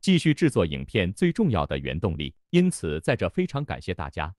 继续制作影片最重要的原动力，因此在这非常感谢大家。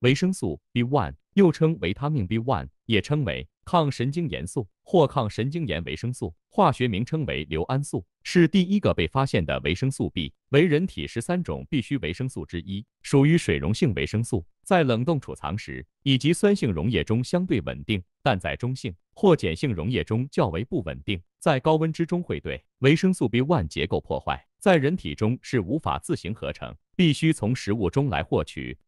维生素 B1 又称维他命 B1，也称为抗神经炎素或抗神经炎维生素，化学名称为硫胺素，是第一个被发现的维生素 B，为人体十三种必需维生素之一，属于水溶性维生素，在冷冻储藏时以及酸性溶液中相对稳定，但在中性。或碱性溶液中较为不稳定，在高温之中会对维生素 B one 结构破坏。在人体中是无法自行合成，必须从食物中来获取。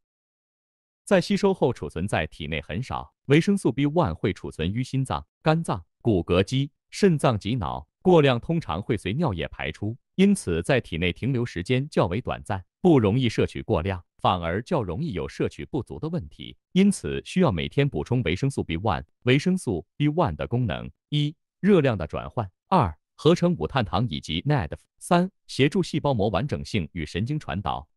在吸收后储存在体内很少，维生素 B one 会储存于心脏、肝脏、骨骼肌、肾脏及脑。过量通常会随尿液排出，因此在体内停留时间较为短暂，不容易摄取过量。反而较容易有摄取不足的问题，因此需要每天补充维生素 B1。维生素 B1 的功能：一、热量的转换；二、合成五碳糖以及 NAD；三、协助细胞膜完整性与神经传导。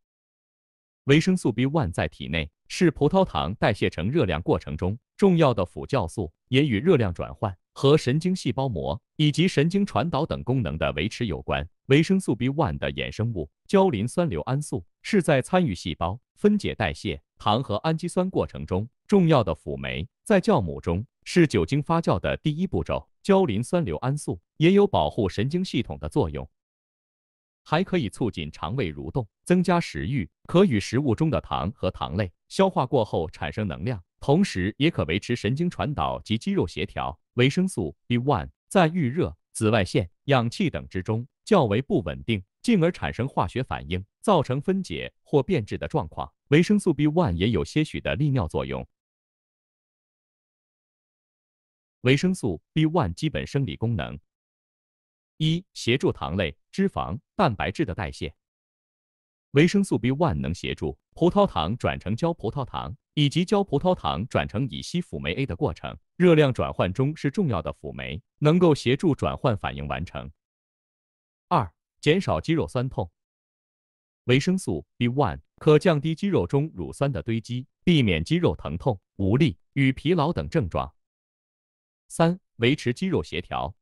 维生素 B1 在体内是葡萄糖代谢成热量过程中重要的辅酵素，也与热量转换和神经细胞膜以及神经传导等功能的维持有关。维生素 B1 的衍生物焦磷酸硫胺素是在参与细胞分解代谢糖和氨基酸过程中重要的辅酶，在酵母中是酒精发酵的第一步骤。焦磷酸硫胺素也有保护神经系统的作用，还可以促进肠胃蠕动，增加食欲，可与食物中的糖和糖类消化过后产生能量，同时也可维持神经传导及肌肉协调。维生素 B1 在预热。紫外线、氧气等之中较为不稳定，进而产生化学反应，造成分解或变质的状况。维生素 B one 也有些许的利尿作用。维生素 B one 基本生理功能：一、协助糖类、脂肪、蛋白质的代谢。维生素 B one 能协助。葡萄糖转成焦葡萄糖，以及焦葡萄糖转成乙烯辅酶 A 的过程，热量转换中是重要的辅酶，能够协助转换反应完成。二、减少肌肉酸痛。维生素 B1 可降低肌肉中乳酸的堆积，避免肌肉疼痛、无力与疲劳等症状。三、维持肌肉协调。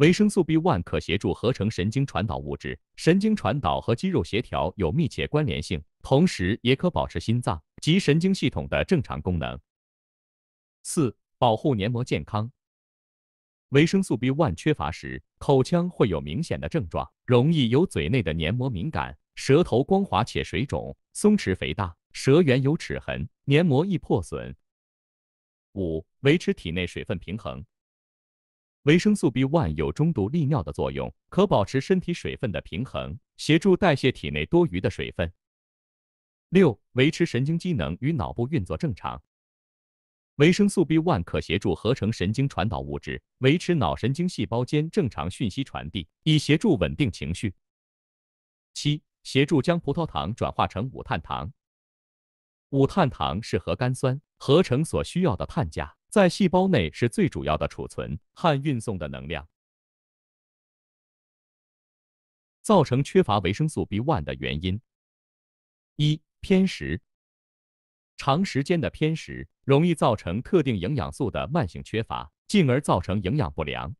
维生素 B1 可协助合成神经传导物质，神经传导和肌肉协调有密切关联性，同时也可保持心脏及神经系统的正常功能。四、保护黏膜健康。维生素 B1 缺乏时，口腔会有明显的症状，容易有嘴内的黏膜敏感，舌头光滑且水肿、松弛肥大，舌缘有齿痕，黏膜易破损。五、维持体内水分平衡。维生素 B1 有中毒利尿的作用，可保持身体水分的平衡，协助代谢体内多余的水分。六、维持神经机能与脑部运作正常。维生素 B1 可协助合成神经传导物质，维持脑神经细胞间正常讯息传递，以协助稳定情绪。七、协助将葡萄糖转化成五碳糖。五碳糖是核苷酸合成所需要的碳价。在细胞内是最主要的储存和运送的能量。造成缺乏维生素 B1 的原因：一、偏食，长时间的偏食容易造成特定营养素的慢性缺乏，进而造成营养不良。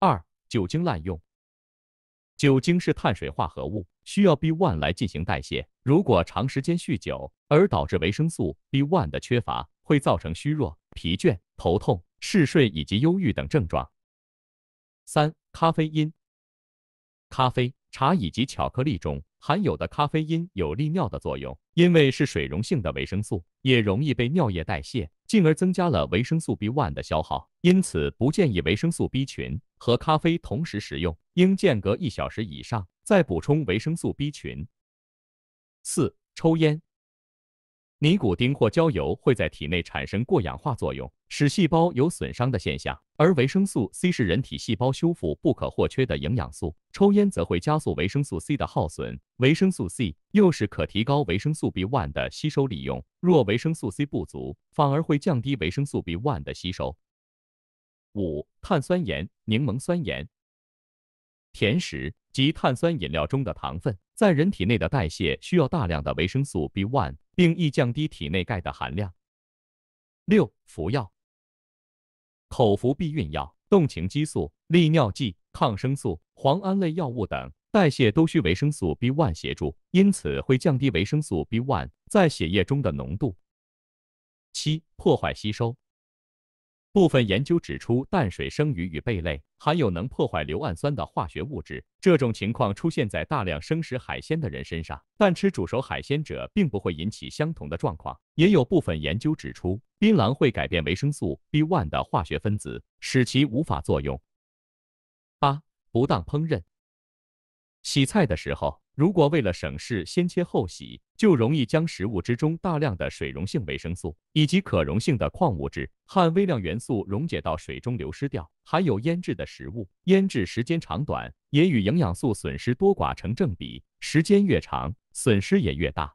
二、酒精滥用，酒精是碳水化合物，需要 B1 来进行代谢。如果长时间酗酒而导致维生素 B1 的缺乏，会造成虚弱。疲倦、头痛、嗜睡以及忧郁等症状。三、咖啡因，咖啡、茶以及巧克力中含有的咖啡因有利尿的作用，因为是水溶性的维生素，也容易被尿液代谢，进而增加了维生素 B1 的消耗，因此不建议维生素 B 群和咖啡同时食用，应间隔一小时以上再补充维生素 B 群。四、抽烟。尼古丁或焦油会在体内产生过氧化作用，使细胞有损伤的现象。而维生素 C 是人体细胞修复不可或缺的营养素，抽烟则会加速维生素 C 的耗损。维生素 C 又是可提高维生素 B1 的吸收利用，若维生素 C 不足，反而会降低维生素 B1 的吸收。五、碳酸盐、柠檬酸盐。甜食及碳酸饮料中的糖分，在人体内的代谢需要大量的维生素 B1，并易降低体内钙的含量。六、服药，口服避孕药、动情激素、利尿剂、抗生素、磺胺类药物等代谢都需维生素 B1 协助，因此会降低维生素 B1 在血液中的浓度。七、破坏吸收。部分研究指出，淡水生鱼与贝类含有能破坏硫氨酸的化学物质。这种情况出现在大量生食海鲜的人身上，但吃煮熟海鲜者并不会引起相同的状况。也有部分研究指出，槟榔会改变维生素 B1 的化学分子，使其无法作用。八、不当烹饪。洗菜的时候，如果为了省事，先切后洗，就容易将食物之中大量的水溶性维生素以及可溶性的矿物质和微量元素溶解到水中流失掉。还有腌制的食物，腌制时间长短也与营养素损失多寡成正比，时间越长，损失也越大。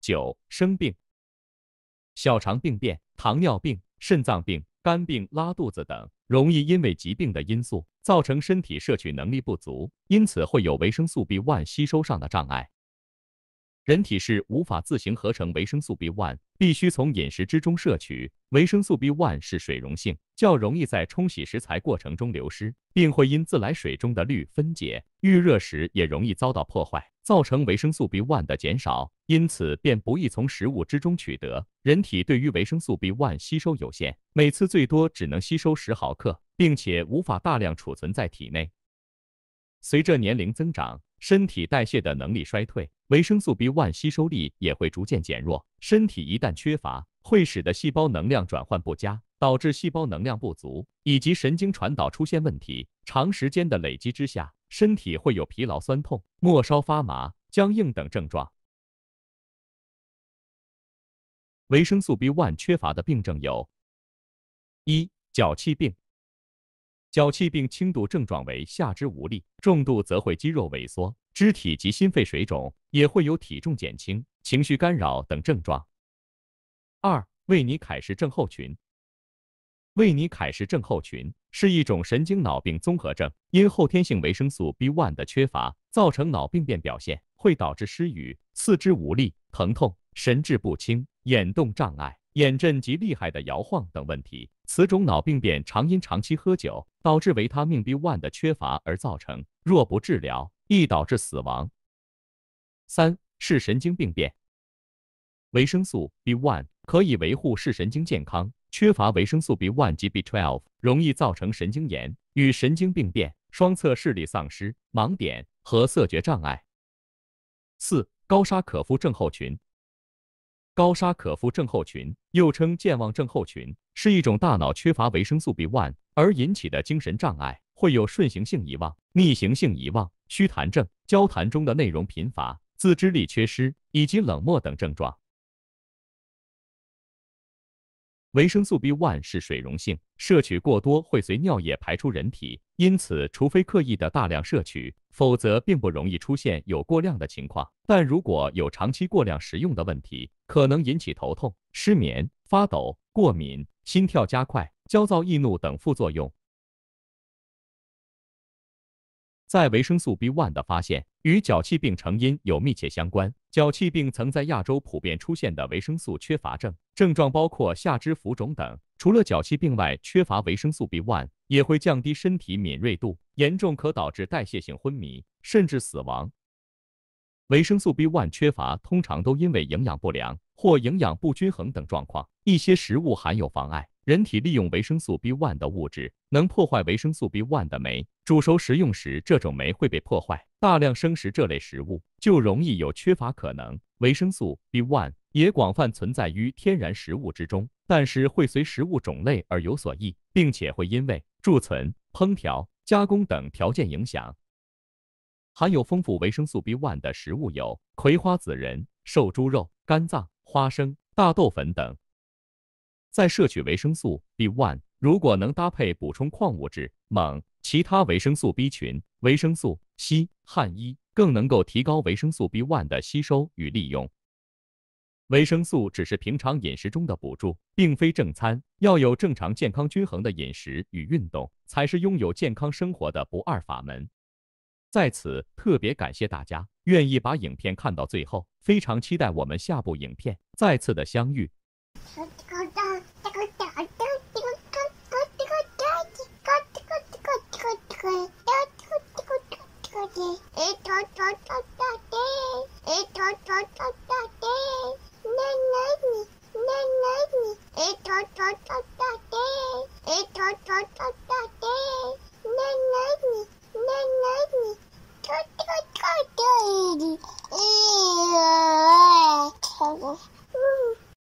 九、生病，小肠病变、糖尿病、肾脏病。肝病、拉肚子等，容易因为疾病的因素造成身体摄取能力不足，因此会有维生素 B1 吸收上的障碍。人体是无法自行合成维生素 B1，必须从饮食之中摄取。维生素 B1 是水溶性，较容易在冲洗食材过程中流失，并会因自来水中的氯分解，预热时也容易遭到破坏。造成维生素 B1 的减少，因此便不易从食物之中取得。人体对于维生素 B1 吸收有限，每次最多只能吸收十毫克，并且无法大量储存在体内。随着年龄增长，身体代谢的能力衰退，维生素 B1 吸收力也会逐渐减弱。身体一旦缺乏，会使得细胞能量转换不佳，导致细胞能量不足以及神经传导出现问题。长时间的累积之下，身体会有疲劳、酸痛、末梢发麻、僵硬等症状。维生素 B1 缺乏的病症有：一、脚气病。脚气病轻度症状为下肢无力，重度则会肌肉萎缩、肢体及心肺水肿，也会有体重减轻、情绪干扰等症状。二、维尼凯氏症候群。维尼凯氏症候群。是一种神经脑病综合症，因后天性维生素 B1 的缺乏造成脑病变表现，会导致失语、四肢无力、疼痛、神志不清、眼动障碍、眼震及厉害的摇晃等问题。此种脑病变常因长期喝酒导致维他命 B1 的缺乏而造成，若不治疗，易导致死亡。三是神经病变，维生素 B1。可以维护视神经健康。缺乏维生素 B1 及 B12 容易造成神经炎与神经病变、双侧视力丧失、盲点和色觉障碍。四、高沙可夫症候群。高沙可夫症候群又称健忘症候群，是一种大脑缺乏维生素 B1 而引起的精神障碍，会有顺行性遗忘、逆行性遗忘、虚谈症、交谈中的内容贫乏、自知力缺失以及冷漠等症状。维生素 B1 是水溶性，摄取过多会随尿液排出人体，因此，除非刻意的大量摄取，否则并不容易出现有过量的情况。但如果有长期过量食用的问题，可能引起头痛、失眠、发抖、过敏、心跳加快、焦躁易怒等副作用。在维生素 B1 的发现与脚气病成因有密切相关。脚气病曾在亚洲普遍出现的维生素缺乏症，症状包括下肢浮肿等。除了脚气病外，缺乏维生素 B1 也会降低身体敏锐度，严重可导致代谢性昏迷甚至死亡。维生素 B1 缺乏通常都因为营养不良或营养不均衡等状况，一些食物含有妨碍。人体利用维生素 B1 的物质能破坏维生素 B1 的酶，煮熟食用时，这种酶会被破坏。大量生食这类食物就容易有缺乏可能。维生素 B1 也广泛存在于天然食物之中，但是会随食物种类而有所异，并且会因为贮存、烹调、加工等条件影响。含有丰富维生素 B1 的食物有葵花籽仁、瘦猪肉、肝脏、花生、大豆粉等。在摄取维生素 B1，如果能搭配补充矿物质锰、其他维生素 B 群、维生素 C、汉衣，更能够提高维生素 B1 的吸收与利用。维生素只是平常饮食中的补助，并非正餐。要有正常健康均衡的饮食与运动，才是拥有健康生活的不二法门。在此特别感谢大家愿意把影片看到最后，非常期待我们下部影片再次的相遇。Thank you.